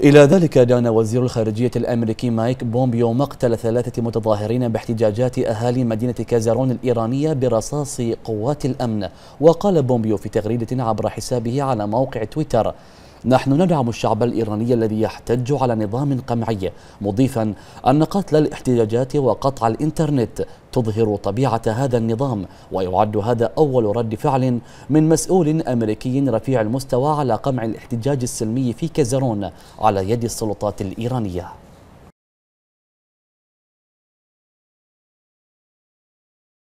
إلى ذلك دان وزير الخارجية الأمريكي مايك بومبيو مقتل ثلاثة متظاهرين باحتجاجات أهالي مدينة كازارون الإيرانية برصاص قوات الأمن وقال بومبيو في تغريدة عبر حسابه على موقع تويتر نحن ندعم الشعب الإيراني الذي يحتج على نظام قمعي مضيفا أن قتل الاحتجاجات وقطع الإنترنت تظهر طبيعة هذا النظام ويعد هذا أول رد فعل من مسؤول أمريكي رفيع المستوى على قمع الاحتجاج السلمي في كازرون على يد السلطات الإيرانية